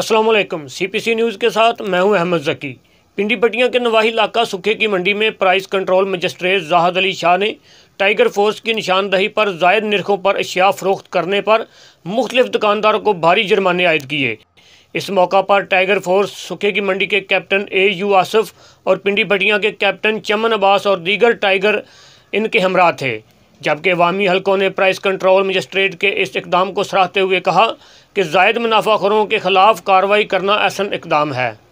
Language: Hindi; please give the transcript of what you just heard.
Aslam C P C news के साथ मैं हूं अहमद जकी पिंडी पटिया के नवाही इलाका सुखे की मंडी में price control magistrate Zahid Ali Shah ने टाइगर फोर्स की निशानदही पर जायद नरखों पर अशिया फरोख्त करने पर मुख्तलिफ दुकानदारों को भारी जुर्माने आयद किए इस मौका पर टाइगर फोर्स सुखे की मंडी के कैप्टन ए यू आसफ और पिंडी पटिया के कैप्टन चमन अब्बास और दीगर टाइगर इनके हमरा थे जबकि वामी हलकों ने प्राइस कंट्रोल मजिस्ट्रेट के इस इकदाम को सराहते हुए कहा कि जायद मुनाफाखोरों के खिलाफ कार्रवाई करना अहसन इकदाम है